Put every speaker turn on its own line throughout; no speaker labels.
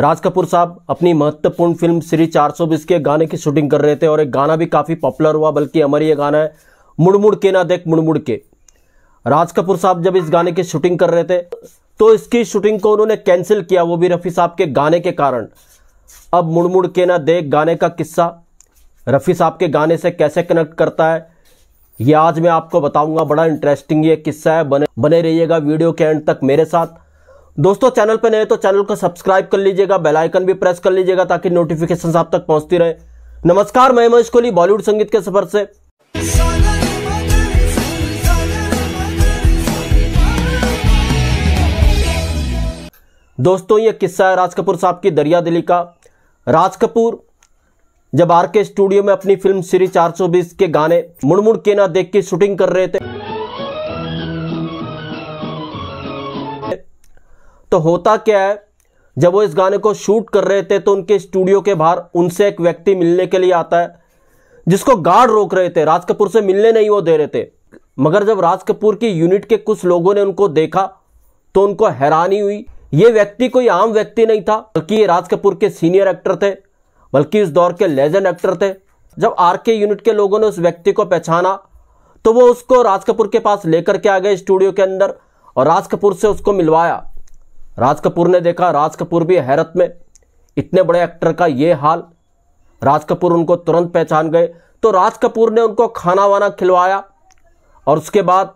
राज कपूर साहब अपनी महत्वपूर्ण फिल्म श्री चार के गाने की शूटिंग कर रहे थे और एक गाना भी काफ़ी पॉपुलर हुआ बल्कि अमर ये गाना है मुड़ मुड़ के ना देख मुड़ मुड़ के राज कपूर साहब जब इस गाने की शूटिंग कर रहे थे तो इसकी शूटिंग को उन्होंने कैंसिल किया वो भी रफ़ी साहब के गाने के कारण अब मुड़ मुड़ के ना देख गाने का किस्सा रफ़ी साहब के गाने से कैसे कनेक्ट करता है ये आज मैं आपको बताऊंगा बड़ा इंटरेस्टिंग ये किस्सा है बने बने रहिएगा वीडियो के एंड तक मेरे साथ दोस्तों चैनल पर नए तो चैनल को सब्सक्राइब कर लीजिएगा बेल आइकन भी प्रेस कर लीजिएगा ताकि नोटिफिकेशन आप तक पहुंचती रहे नमस्कार मैं महेश कोहली बॉलीवुड संगीत के सफर से दोस्तों ये किस्सा है राज कपूर साहब की दरिया दिली का राज कपूर जब आर के स्टूडियो में अपनी फिल्म सीरीज 420 के गाने मुड़ मुड़ के ना देख के शूटिंग कर रहे थे तो होता क्या है जब वो इस गाने को शूट कर रहे थे तो उनके स्टूडियो के बाहर उनसे एक व्यक्ति मिलने के लिए आता है जिसको गार्ड रोक रहे थे राज कपूर से मिलने नहीं वो दे रहे थे मगर जब राज कपूर की यूनिट के कुछ लोगों ने उनको देखा तो उनको हैरानी हुई ये व्यक्ति कोई आम व्यक्ति नहीं था बल्कि ये राज कपूर के सीनियर एक्टर थे बल्कि उस दौर के लेजेंड एक्टर थे जब आर के यूनिट के लोगों ने उस व्यक्ति को पहचाना तो वो उसको राज कपूर के पास लेकर के आ गए स्टूडियो के अंदर और राज कपूर से उसको मिलवाया राज कपूर ने देखा राज कपूर भी हैरत में इतने बड़े एक्टर का ये हाल राज कपूर उनको तुरंत पहचान गए तो राज कपूर ने उनको खाना वाना खिलवाया और उसके बाद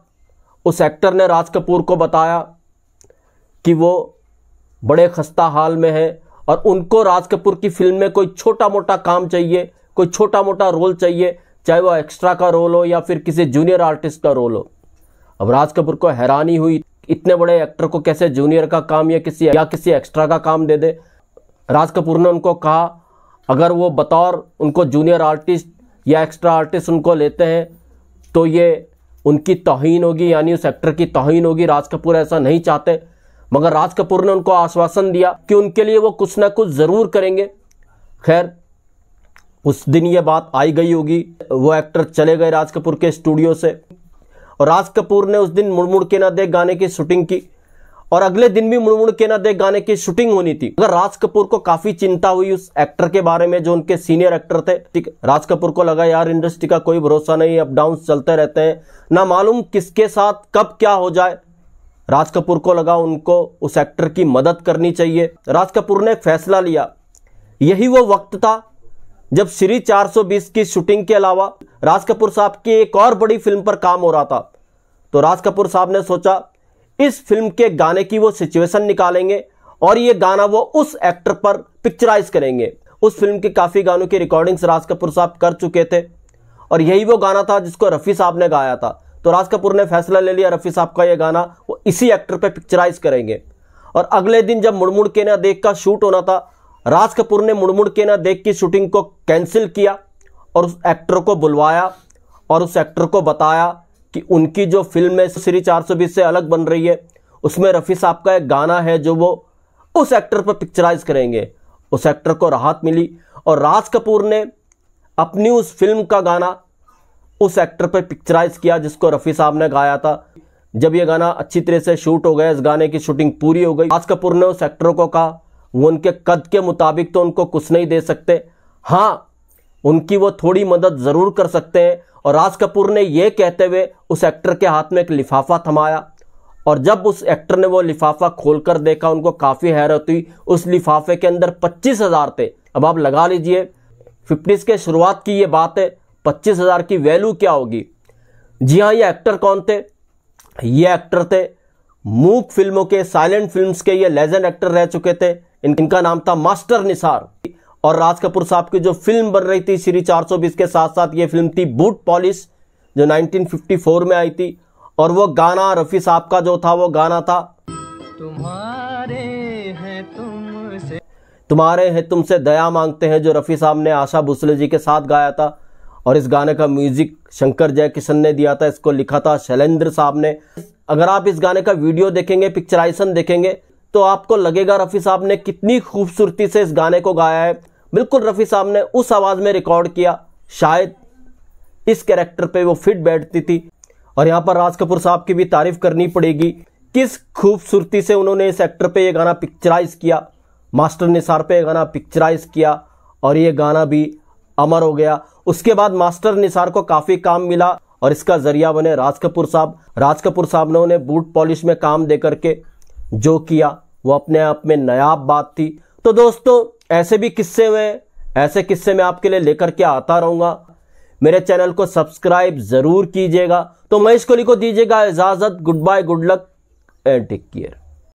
उस एक्टर ने राज कपूर को बताया कि वो बड़े खस्ता हाल में है और उनको राज कपूर की फिल्म में कोई छोटा मोटा काम चाहिए कोई छोटा मोटा रोल चाहिए चाहे वो एक्स्ट्रा का रोल हो या फिर किसी जूनियर आर्टिस्ट का रोल हो अब राज कपूर को हैरानी हुई इतने बड़े एक्टर को कैसे जूनियर का काम या किसी या किसी एक्स्ट्रा का काम दे दे राज कपूर ने उनको कहा अगर वो बतौर उनको जूनियर आर्टिस्ट या एक्स्ट्रा आर्टिस्ट उनको लेते हैं तो ये उनकी तोहन होगी यानी उस एक्टर की तोहन होगी राज कपूर ऐसा नहीं चाहते मगर राज कपूर ने उनको आश्वासन दिया कि उनके लिए वो कुछ ना कुछ ज़रूर करेंगे खैर उस दिन ये बात आई गई होगी वो एक्टर चले गए राज कपूर के स्टूडियो से और राज कपूर ने उस दिन मुड़ मुड़ के ना देख गाने की शूटिंग की और अगले दिन भी मुड़ मुड़ के ना देख गाने की शूटिंग होनी थी अगर राज कपूर को काफी चिंता हुई उस एक्टर के बारे में जो उनके सीनियर एक्टर थे ठीक राज कपूर को लगा यार इंडस्ट्री का कोई भरोसा नहीं अप डाउन चलते रहते हैं ना मालूम किसके साथ कब क्या हो जाए राज कपूर को लगा उनको उस एक्टर की मदद करनी चाहिए राज कपूर ने फैसला लिया यही वो वक्त था जब श्री 420 की शूटिंग के अलावा राज कपूर साहब की एक और बड़ी फिल्म पर काम हो रहा था तो राज कपूर साहब ने सोचा इस फिल्म के गाने की वो सिचुएशन निकालेंगे और ये गाना वो उस एक्टर पर पिक्चराइज करेंगे उस फिल्म के काफ़ी गानों की रिकॉर्डिंग्स राज कपूर साहब कर चुके थे और यही वो गाना था जिसको रफ़ी साहब ने गाया था तो राज कपूर ने फैसला ले लिया रफ़ी साहब का ये गाना वो इसी एक्टर पर पिक्चराइज करेंगे और अगले दिन जब मुड़मुड़ के ना देख का शूट होना था राज कपूर ने मुड़ मुड़ के ना देख की शूटिंग को कैंसिल किया और उस एक्टर को बुलवाया और उस एक्टर को बताया कि उनकी जो फिल्म है श्री 420 से अलग बन रही है उसमें रफ़ी साहब का एक गाना है जो वो उस एक्टर पर पिक्चराइज करेंगे उस एक्टर को राहत मिली और राज कपूर ने अपनी उस फिल्म का गाना उस एक्टर पर पिक्चराइज किया जिसको रफ़ी साहब ने गाया था जब ये गाना अच्छी तरह से शूट हो गया इस गाने की शूटिंग पूरी हो गई राज कपूर ने उस एक्टर को कहा वो उनके कद के मुताबिक तो उनको कुछ नहीं दे सकते हाँ उनकी वो थोड़ी मदद ज़रूर कर सकते हैं और राज कपूर ने ये कहते हुए उस एक्टर के हाथ में एक लिफाफा थमाया और जब उस एक्टर ने वो लिफाफा खोलकर देखा उनको काफ़ी हैरत हुई उस लिफाफे के अंदर पच्चीस हज़ार थे अब आप लगा लीजिए फिफ्टीज़ के शुरुआत की ये बात है पच्चीस हज़ार की वैल्यू क्या होगी जी हाँ ये एक्टर कौन थे ये एक्टर थे मूक फिल्मों के साइलेंट फिल्म्स के ये लेजेंड एक्टर रह चुके थे इन, इनका नाम था मास्टर निसार और राज कपूर साहब की जो फिल्म बन रही थी श्री 420 के साथ साथ ये फिल्म थी बूट पॉलिश जो 1954 में आई थी और वो गाना रफ़ी साहब का जो था वो गाना था तुम्हारे हैं तुमसे तुम्हारे हैं तुमसे दया मांगते हैं जो रफ़ी साहब ने आशा भोसले जी के साथ गाया था और इस गाने का म्यूजिक शंकर जय किशन ने दिया था इसको लिखा था शैलेंद्र साहब ने अगर आप इस गाने का वीडियो देखेंगे पिक्चराइजन देखेंगे तो आपको लगेगा रफ़ी साहब ने कितनी खूबसूरती से इस गाने को गाया है बिल्कुल रफ़ी साहब ने उस आवाज़ में रिकॉर्ड किया शायद इस कैरेक्टर पे वो फिट बैठती थी और यहाँ पर राज कपूर साहब की भी तारीफ करनी पड़ेगी किस खूबसूरती से उन्होंने इस एक्टर पे ये गाना पिक्चराइज किया मास्टर निसार पे ये गाना पिक्चराइज किया और ये गाना भी अमर हो गया उसके बाद मास्टर निसार को काफ़ी काम मिला और इसका जरिया बने राज कपूर साहब राज कपूर साहब ने उन्हें बूट पॉलिश में काम दे करके जो किया वो अपने आप में नयाब बात थी तो दोस्तों ऐसे भी किस्से में ऐसे किस्से मैं आपके लिए लेकर के आता रहूंगा मेरे चैनल को सब्सक्राइब ज़रूर कीजिएगा तो महेश कोहली को दीजिएगा इजाज़त good bye good luck and take care